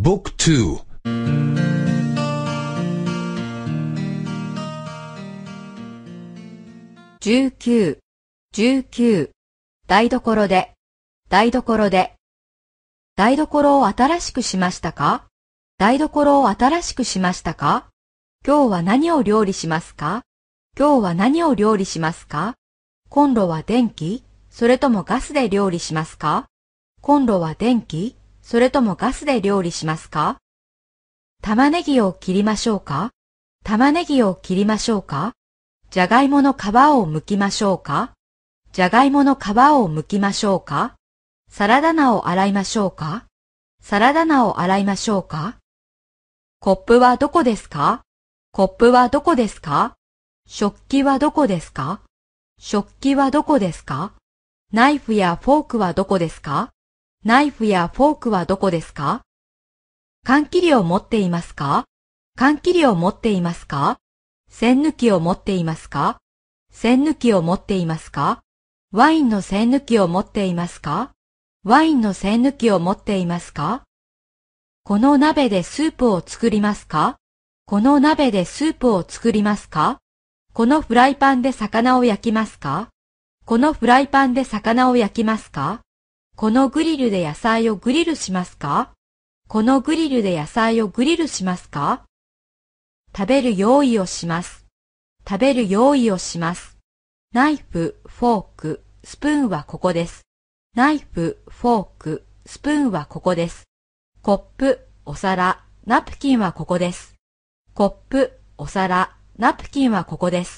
僕ุ๊กท十九。台所で、台所で。台所を新しくしましたか台所を新しくしましたか今日は何を料理しますか今日は何を料理しますかコンロは電気それともガスで料理しますかコンロは電気それともガスで料理しますか玉ねぎを切りましょうか玉ねぎを切りましょうかじゃがいもの皮を剥きましょうかじゃがいもの皮を剥きましょうかサラダ菜を洗いましょうかサラダ菜を洗いましょうかコップはどこですかコップはどこですか食器はどこですか食器はどこですかナイフやフォークはどこですかナイフやフォークはどこですか缶切りを持っていますか缶切りを持っていますか栓抜きを持っていますか栓抜きを持っていますかワインの栓抜きを持っていますかワインの栓抜きを持っていますかこの鍋でスープを作りますかこの鍋でスープを作りますかこのフライパンで魚を焼きますかこのフライパンで魚を焼きますかこのグリルで野菜をグリルしますかこのグリルで野菜をグリルしますか食べる用意をします。食べる用意をします。ナイフ、フォーク、スプーンはここです。ナイフ、フォーク、スプーンはここです。コップ、お皿、ナプキンはここです。コップ、お皿、ナプキンはここです。